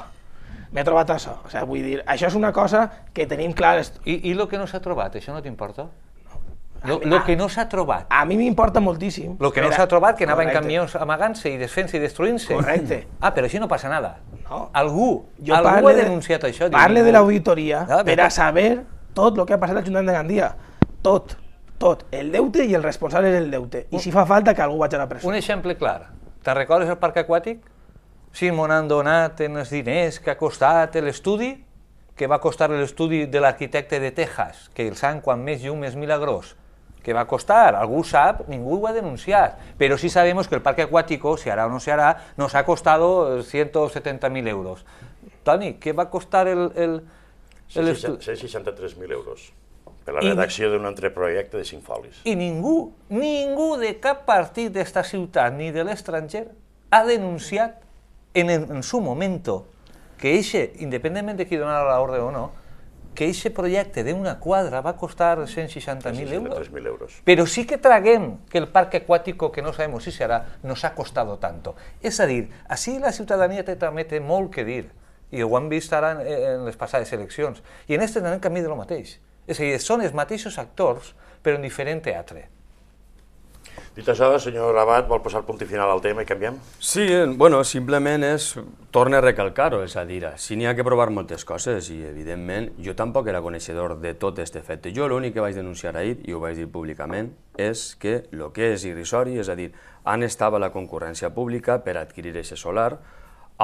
m'he trobat això. O sigui, vull dir, això és una cosa que tenim clar... I, i el que no s'ha trobat, això no t'importa? El no, que no s'ha trobat. A mi m'importa moltíssim. El que no s'ha trobat, que en camions amagant-se i desfent-se i destruint-se. Correcte. Ah, però així no passa nada. No. Algú, jo algú ha denunciat de, això. Parle de l'auditoria ah, per a saber tot el que ha passat a Junts de Gandia. Tot tot, el deute i el responsable és el deute. I si fa falta que algú vagi a la presó. Un exemple clar. Te'n recordes el parc aquàtic? Si sí, m'ho han donat en els diners que ha costat l'estudi, que va costar l'estudi de l'arquitecte de Texas, que el sang quan més llum és milagrós. que va a costar. algún sap, ningún va a denunciar pero sí sabemos que el parque acuático, se hará o no se hará, nos ha costado 170.000 euros. Tani, ¿qué va a costar el... el, el... euros de la redacción de un entreproyecto de Sinfolis. Y ningún ningún ningú de partir de esta ciudad ni del extranjero ha denunciado en, en su momento que ese independientemente de quién donara orden o no, que aquest projecte d'una quadra va costar 160.000 euros. euros. Però sí que traguem que el parc aquàtic, que no sabem si serà, nos ha costado tanto. És a dir, així la ciutadania té, també té molt que dir, i ho hem vist ara en, en les passades eleccions. I en aquest anem camí de lo mateix. És a dir, són els mateixos actors, però en diferent teatre. Dit això, senyor Rabat, vol passar el punt final al tema i canviem? Sí, bueno, simplement és, torna a recalcar-ho, és a dir, si n'hi ha que provar moltes coses i, evidentment, jo tampoc era coneixedor de tot aquest efecte. Jo l'únic que vaig denunciar ahir, i ho vaig dir públicament, és que el que és irrisori, és a dir, han estat a la concurrència pública per adquirir aquest solar,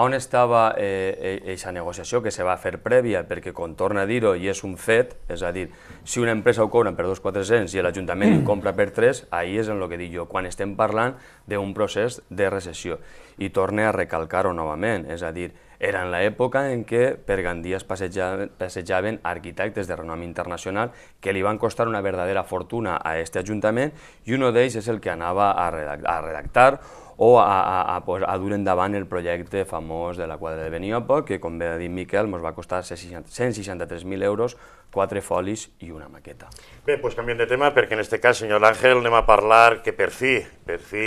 on estava aquesta eh, eh negociació que se va fer prèvia, perquè quan torna a dir-ho i és un fet, és a dir, si una empresa ho cobra per 2.400 i l'Ajuntament ho compra per 3, ahir és en el que dic jo, quan estem parlant d'un procés de recessió. I torne a recalcar-ho novament, és a dir, era en l'època en què per Gandia es passejaven, passejaven arquitectes de renom internacional que li van costar una verdadera fortuna a aquest Ajuntament i un d'ells és el que anava a redactar, a redactar o a, a, a, pues, a dur endavant el projecte famós de la quadra de Beniopo, que com bé ha dit Miquel, ens va costar 163.000 euros, quatre folis i una maqueta. Bé, doncs canviem de tema perquè en aquest cas, senyor Àngel, anem a parlar que per fi, per fi,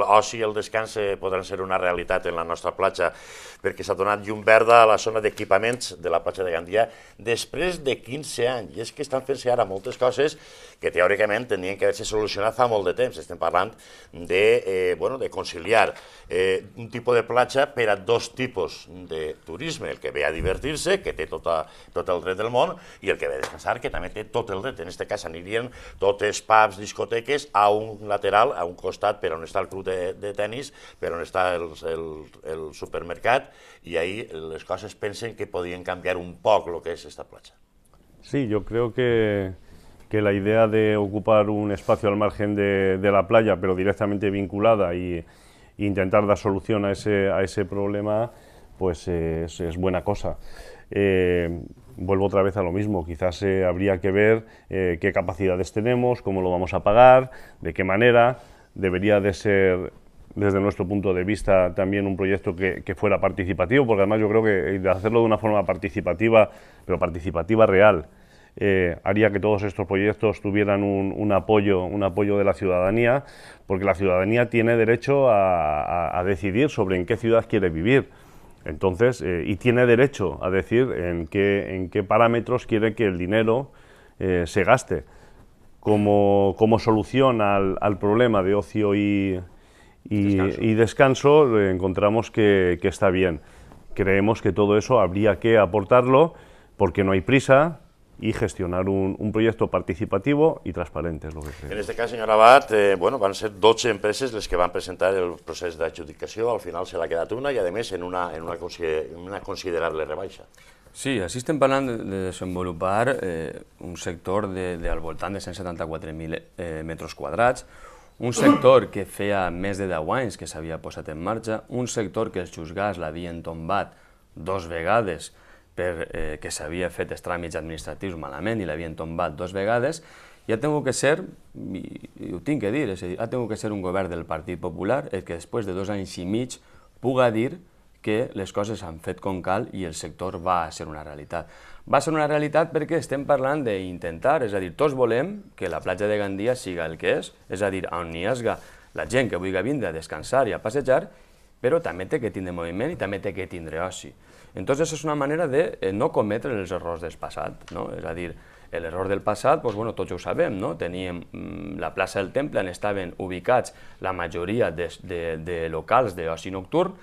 l'oci i el descans eh, podran ser una realitat en la nostra platja, perquè s'ha donat llum verda a la zona d'equipaments de la platja de Gandia després de 15 anys. I és que estan fent-se ara moltes coses que teòricament tenien que haver-se solucionat fa molt de temps. Estem parlant de, eh, bueno, de conciliar eh, un tipus de platja per a dos tipus de turisme, el que ve a divertir-se, que té tota, tot el dret del món, i el que ve descansar, que también té tot el red. En este caso ni bien totes pubs, discoteques, a un lateral, a un costat, pero no está el club de, tenis, pero no está el, supermercado y ahí las cosas pensen que podían cambiar un poco lo que es esta playa. Sí, yo creo que, que la idea de ocupar un espacio al margen de, de la playa, pero directamente vinculada e intentar dar solución a ese, a ese problema, pues eh, es, buena cosa. Eh, vuelvo otra vez a lo mismo, quizás se eh, habría que ver eh, qué capacidades tenemos, cómo lo vamos a pagar, de qué manera, debería de ser desde nuestro punto de vista también un proyecto que, fuera participativo, porque además yo creo que eh, de hacerlo de una forma participativa, pero participativa real, haría que todos estos proyectos tuvieran un, apoyo, un apoyo de la ciudadanía, porque la ciudadanía tiene derecho a decidir sobre en qué ciudad quiere vivir. Entonces, eh, y tiene derecho a decir en qué, parámetros quiere que el dinero eh, se gaste. Como, solución al, problema de ocio y, descanso. Eh, encontramos que está bien. Creemos que todo eso habría que aportarlo porque no hay prisa, y gestionar un, un, proyecto participativo y transparente. Es lo que en este cas, señor Abad, eh, bueno, van ser 12 empreses les que van presentar el procés adjudicación, al final se la quedat una i, además en una, en una, consider una considerable rebaixa. Sí, así estem parlant de desenvolupar eh, un sector de, de al voltant de 174.000 eh, metres quadrats, un sector que feia més de 10 anys que s'havia posat en marxa, un sector que els xusgats l'havien tombat dos vegades, per, eh, que s'havia fet els tràmits administratius malament i l'havien tombat dues vegades, i ha tingut que ser, i, i ho tinc que dir, és a dir, ha tingut que ser un govern del Partit Popular el que després de dos anys i mig puga dir que les coses s'han fet com cal i el sector va ser una realitat. Va ser una realitat perquè estem parlant d'intentar, és a dir, tots volem que la platja de Gandia siga el que és, és a dir, on hi hagi la gent que vulgui vindre a descansar i a passejar però també té que tindre moviment i també té que tindre oci. Entonces és una manera de eh, no cometre els errors del passat, no? és a dir, l'error del passat, doncs, bueno, tots ja ho sabem, no? teníem mm, la plaça del Temple on estaven ubicats la majoria de, de, de locals d'oci nocturn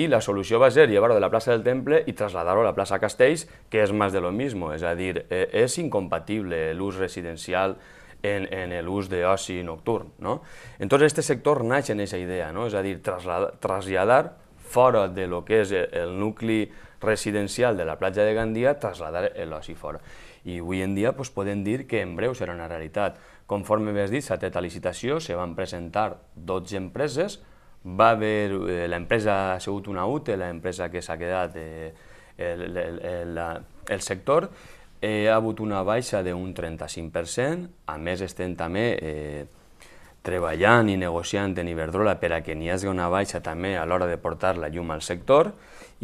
i la solució va ser llevar-ho de la plaça del Temple i traslladar-ho a la plaça Castells, que és més de lo mismo, és a dir, eh, és incompatible l'ús residencial en, en el d'oci nocturn. No? Entonces, este sector naix en aquesta idea, no? és a dir, traslladar fora de lo que és el nucli residencial de la platja de Gandia, traslladar l'oci fora. I avui en dia pues, podem dir que en breu serà una realitat. Conforme bé dit, s'ha tret a licitació, se van presentar 12 empreses, va haver, eh, l'empresa ha sigut una UTE, l'empresa que s'ha quedat eh, el, el, el, el sector, eh, ha hagut una baixa d'un 35%, a més estem també eh, treballant i negociant en Iberdrola per a que n'hi hagi una baixa també a l'hora de portar la llum al sector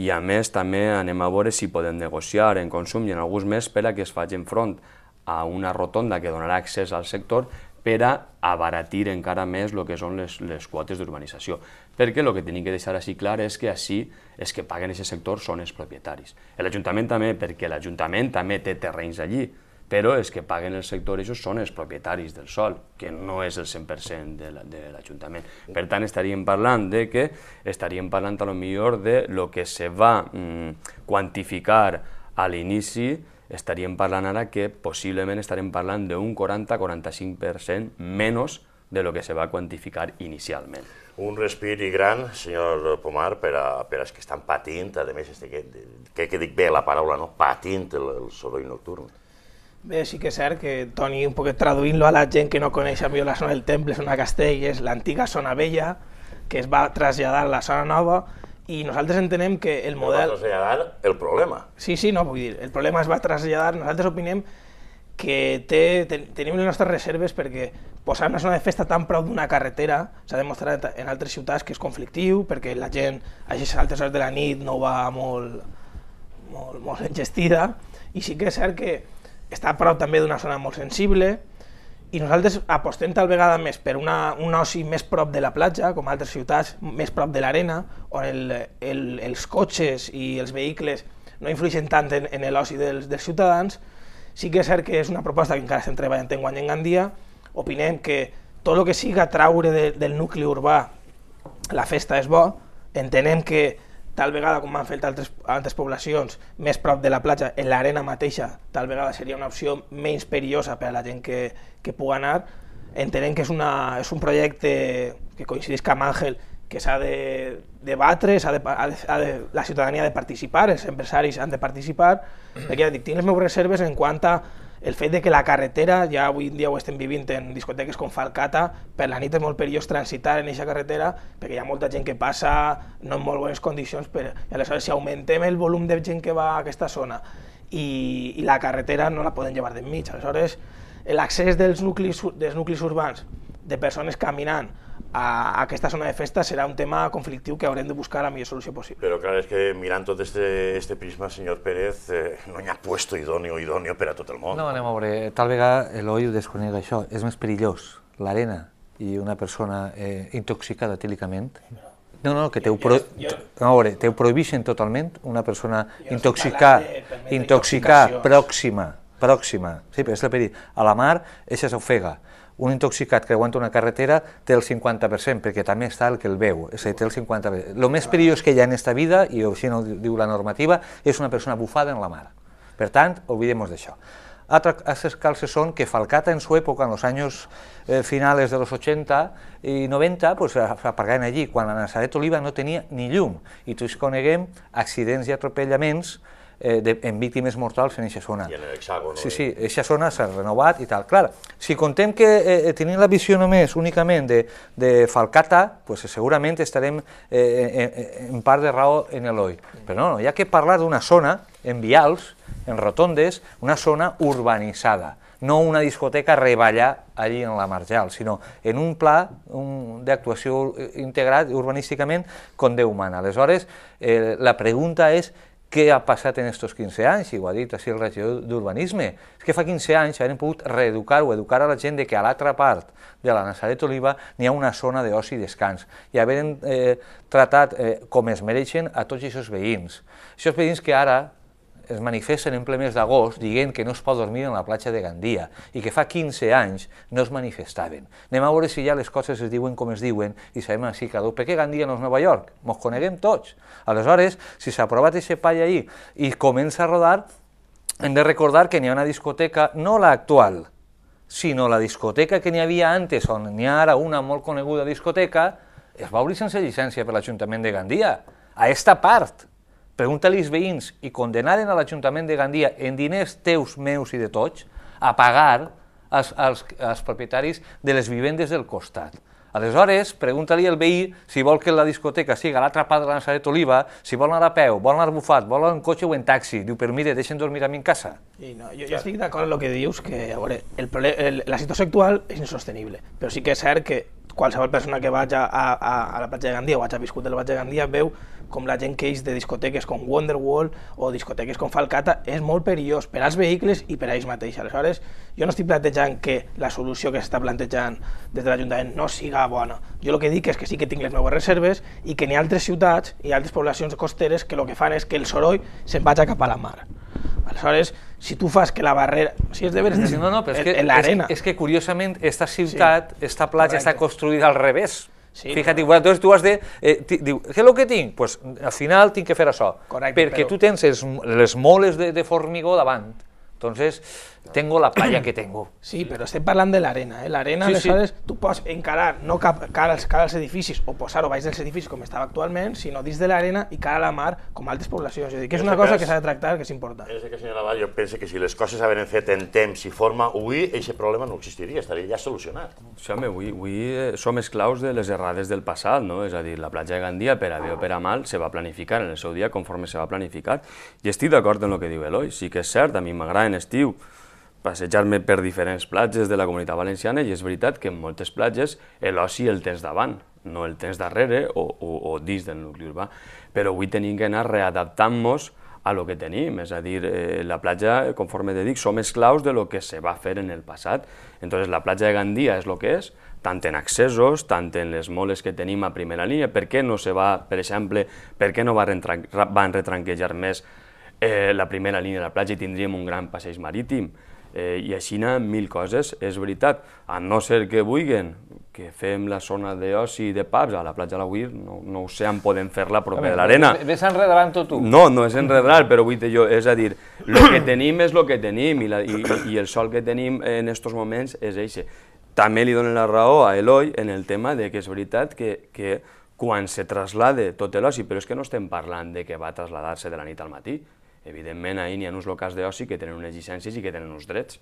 i a més també anem a veure si podem negociar en consum i en alguns més per a que es facin front a una rotonda que donarà accés al sector per a abaratir encara més el que són les, les quotes d'urbanització. Perquè el que tenim que deixar així clar és que així és que paguen aquest sector són els propietaris. L'Ajuntament també, perquè l'Ajuntament també té terrenys allí, però els que paguen el sector això són els propietaris del sol, que no és el 100% de l'Ajuntament. Per tant, estaríem parlant de que estaríem parlant a lo millor de lo que se va mm, quantificar a l'inici estaríem parlant ara que possiblement estarem parlant d'un 40-45% menys de lo que se va quantificar inicialment. Un respiri gran, senyor Pomar, per a, per als que estan patint, a més, crec que dic bé la paraula, no? patint el, el soroll nocturn. Bé, sí que és cert que, Toni, un poquet traduint-lo a la gent que no coneix a la zona del Temple, zona Castell, és l'antiga zona vella, que es va traslladar a la zona nova, i nosaltres entenem que el model... Es va traslladar el problema. Sí, sí, no, vull dir, el problema es va traslladar, nosaltres opinem que té, ten, tenim les nostres reserves perquè posar una zona de festa tan prou d'una carretera s'ha demostrat en altres ciutats que és conflictiu, perquè la gent a aquestes altres hores de la nit no va molt, molt, molt engestida, i sí que és cert que està prou també d'una zona molt sensible, i nosaltres apostem tal vegada més per una, un oci més prop de la platja, com altres ciutats, més prop de l'arena, on el, el, els cotxes i els vehicles no influeixen tant en, en l'oci dels, dels ciutadans. Sí que és cert que és una proposta que encara estem treballant en guany en Gandia. Opinem que tot el que siga traure de, del nucli urbà la festa és bo. Entenem que tal vegada com han fet altres, altres poblacions més prop de la platja, en l'arena mateixa, tal vegada seria una opció menys perillosa per a la gent que, que pugui anar. Entenem que és, una, és un projecte que coincideix amb Àngel, que s'ha de debatre, ha de, ha de, ha de, la ciutadania ha de participar, els empresaris han de participar, mm. perquè ja dic, tinc les meves reserves en quant a el fet de que la carretera, ja avui en dia ho estem vivint en discoteques com Falcata, per la nit és molt perillós transitar en aquesta carretera perquè hi ha molta gent que passa, no en molt bones condicions, però, i aleshores si augmentem el volum de gent que va a aquesta zona i, i la carretera no la podem llevar d'enmig, aleshores l'accés dels nuclis, dels nuclis urbans de persones caminant a aquesta zona de festa serà un tema conflictiu que haurem de buscar la millor solució possible. Però clar, és que mirant tot este, este prisma, senyor Pérez, eh, no hi ha puesto idóneo, idóneo per a tot el món. No, anem a veure, eh, tal vegada l'oi ho desconega això, és més perillós l'arena i una persona eh, intoxicada tílicament, no, no, que teu, pro... jo, te veure, prohibixen totalment una persona intoxicar, intoxicar pròxima, pròxima, sí, però és el perill. A la mar, eixa s'ofega un intoxicat que aguanta una carretera té el 50%, perquè també està el que el veu, és a dir, té el 50%. El més perillós que hi ha en aquesta vida, i així no diu la normativa, és una persona bufada en la mar. Per tant, oblidem-nos d'això. Altres calces són que Falcata en su época, en los años eh, finales de los 80 i 90, pues, apagaven allí, quan la Nazaret Oliva no tenia ni llum. I tots coneguem accidents i atropellaments eh, de, en víctimes mortals en aquesta zona. I en l'hexàgon. Sí, sí, aquesta zona s'ha renovat i tal. Clar, si contem que eh, tenim la visió només únicament de, de Falcata, pues, segurament estarem eh, en, eh, eh, en part de raó en Eloi. Però no, no, hi ha que parlar d'una zona en vials, en rotondes, una zona urbanitzada no una discoteca reballar allí en la Marjal, sinó en un pla un, d'actuació eh, integrat urbanísticament com Déu mana. Aleshores, eh, la pregunta és què ha passat en aquests 15 anys, i ho ha dit així el regidor d'Urbanisme. És que fa 15 anys hem pogut reeducar o educar a la gent de que a l'altra part de la Nassaret Oliva n'hi ha una zona d'oci i descans, i haver eh, tratat eh, com es mereixen a tots aquests veïns. Aquests veïns que ara es manifesten en ple mes d'agost dient que no es pot dormir en la platja de Gandia i que fa 15 anys no es manifestaven. Anem a veure si ja les coses es diuen com es diuen i sabem així cada un. Per què Gandia no és Nova York? Mos coneguem tots. Aleshores, si s'ha aprovat aquest pall ahir i comença a rodar, hem de recordar que n'hi ha una discoteca, no l'actual, sinó la discoteca que n'hi havia antes, on n'hi ha ara una molt coneguda discoteca, es va obrir sense llicència per l'Ajuntament de Gandia, a esta part, pregunta-li als veïns i condenaren a l'Ajuntament de Gandia en diners teus, meus i de tots a pagar als, als, als propietaris de les vivendes del costat. Aleshores, pregunta-li al veí si vol que la discoteca siga a l'altra part de la Nazaret Oliva, si vol anar a peu, vol anar bufat, vol anar en cotxe o en taxi. Diu, però mire, deixen dormir a mi en casa. I no, jo, jo estic d'acord amb el que dius, que a veure, el, el, la situació actual és insostenible, però sí que és cert que qualsevol persona que vagi a, a, a la platja de Gandia o hagi viscut a la platja de Gandia veu com la gent que és de discoteques com Wonderwall o discoteques com Falcata, és molt perillós per als vehicles i per a ells mateixos. Aleshores, jo no estic plantejant que la solució que s'està plantejant des de l'Ajuntament no siga bona. Jo el que dic és que sí que tinc les meves reserves i que n'hi ha altres ciutats i altres poblacions costeres que el que fan és que el soroll se'n vagi cap a la mar. Aleshores, si tu fas que la barrera... Si és de veres, no, no, però és que, És, és que, curiosament, esta ciutat, sí. esta platja, Correcte. està construïda al revés Sí, Fija't, però... llavors tu has de... Eh, diu, què és el que tinc? Pues, al final tinc que fer això. Correcte, perquè però... tu tens les, les moles de, de formigó davant. Entonces, tengo la playa que tengo. (clears throat) Sí, pero estoy hablando de l'arena. Eh? L'arena, sí, aleshores, sí. tu puedes encarar, no cap, cara, als, cara als edificis o posar o baix dels edificis com estava actualment, sinó dins de l'arena i cara a la mar com altres poblacions. És dir, que és una cosa cas, que s'ha de tractar, que és important. En aquest senyora jo penso que si les coses s'havien fet en temps i forma, avui aquest problema no existiria, estaria ja solucionat. Sí, home, avui, avui eh, som esclaus de les errades del passat, no? És a dir, la platja de Gandia, per a bé o per a mal, se va planificar en el seu dia conforme se va planificar. I estic d'acord amb el que diu Eloi, sí que és cert, a mi m'agrada en estiu passejar-me per diferents platges de la comunitat valenciana i és veritat que en moltes platges l'oci el tens davant, no el tens darrere o, o, o dins del nucli urbà. Però avui tenim que anar readaptant-nos a lo que tenim, és a dir, eh, la platja, conforme te dic, som esclaus de lo que se va fer en el passat. Entonces, la platja de Gandia és lo que és, tant en accessos, tant en les moles que tenim a primera línia, per què no se va, per exemple, per què no va van retranquejar més eh, la primera línia de la platja i tindríem un gran passeig marítim? eh, i a mil coses, és veritat. A no ser que vulguin que fem la zona d'oci i de pubs a la platja de la Huir, no, no ho sé en podem fer-la propera de l'arena. Ves enredrant tot tu. No, no és enredar, però vull dir jo, és a dir, el que tenim és el que tenim i, la, i, i el sol que tenim en aquests moments és eixe. També li donen la raó a Eloi en el tema de que és veritat que, que quan se traslade tot l'oci, però és que no estem parlant de que va trasladar-se de la nit al matí, Evidentment, ahir n'hi ha uns locals d'oci que tenen unes llicències i que tenen uns drets.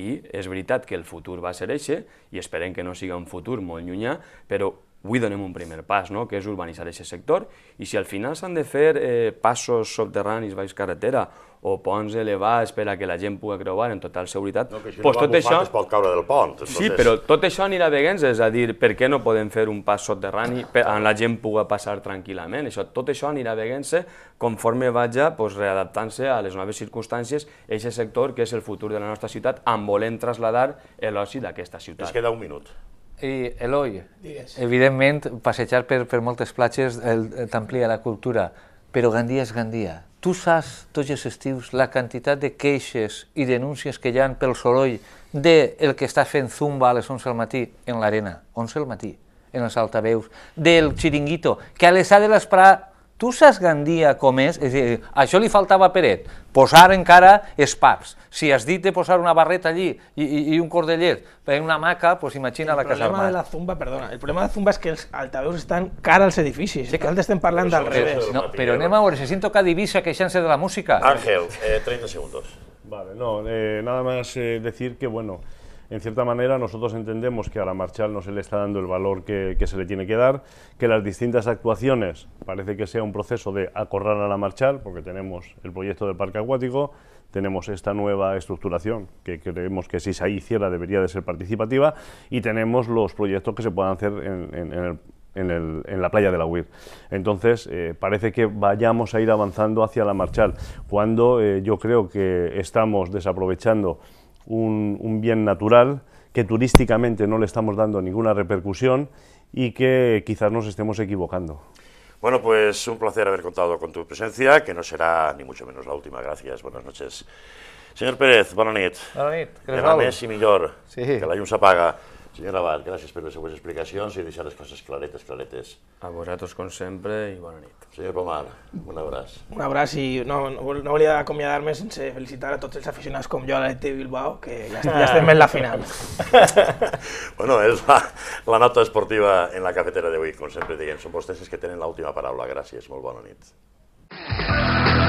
I és veritat que el futur va ser eixe, i esperem que no siga un futur molt llunyà, però avui donem un primer pas, no? que és urbanitzar aquest sector, i si al final s'han de fer eh, passos subterranis baix carretera o ponts elevats per a que la gent pugui creuar en total seguretat, no, que si pues no tot això... Es pot caure del pont. Entonces... Sí, però tot això anirà bé, és a dir, per què no podem fer un pas subterrani per a la gent pugui passar tranquil·lament? Això, tot això anirà bé, conforme vaja pues, readaptant-se a les noves circumstàncies aquest sector que és el futur de la nostra ciutat, en volem traslladar l'oci d'aquesta ciutat. Es queda un minut. I Eloi, Digues. evidentment, passejar per, per moltes platges t'amplia la cultura, però Gandia és Gandia. Tu saps, tots els estius, la quantitat de queixes i denúncies que hi ha pel soroll de el que està fent zumba a les 11 del matí en l'arena, 11 del matí, en els altaveus, del xiringuito, que a les ha de l'esperar Tu saps Gandia com és? és dir, això li faltava a Peret, posar encara els paps. Si has dit de posar una barreta allí i, i, i un cordellet per una maca, pues imagina el la casa armada. El problema de la zumba, perdona, el problema de la zumba és que els altaveus estan cara als edificis, sí, que... estem parlant del revés. No, però eh? anem a veure, se sento que divisa queixant-se de la música. Ángel, eh, 30 segundos. Vale, no, eh, nada más eh, decir que, bueno, en cierta manera nosotros entendemos que a la Marchal no se le está dando el valor que, se le tiene que dar, que las distintas actuaciones parece que sea un proceso de acorrar a la Marchal, porque tenemos el proyecto del parque acuático, tenemos esta nueva estructuración que creemos que si se hiciera debería de ser participativa y tenemos los proyectos que se puedan hacer en, la playa de la UIR. Entonces, eh, parece que vayamos a ir avanzando hacia la Marchal, cuando eh, yo creo que estamos desaprovechando un, bien natural que turísticamente no le estamos dando ninguna repercusión y que quizás nos estemos equivocando. Bueno, pues un placer haber contado con tu presencia, que no será ni mucho menos la última. Gracias, buenas noches. Señor Pérez, buenas noches. Buenas noches. Que que la llum apaga. Senyor Rabat, gràcies per les seues explicacions i deixar les coses claretes, claretes. A vosaltres, com sempre, i bona nit. Senyor Pomar, un abraç. Un abraç i no, no, no volia acomiadar-me sense felicitar a tots els aficionats com jo a de Bilbao, que ja, ja estem en la final. (laughs) bueno, és la, la nota esportiva en la cafetera d'avui, com sempre diguem. Són vostès els que tenen l'última paraula. Gràcies, molt bona nit.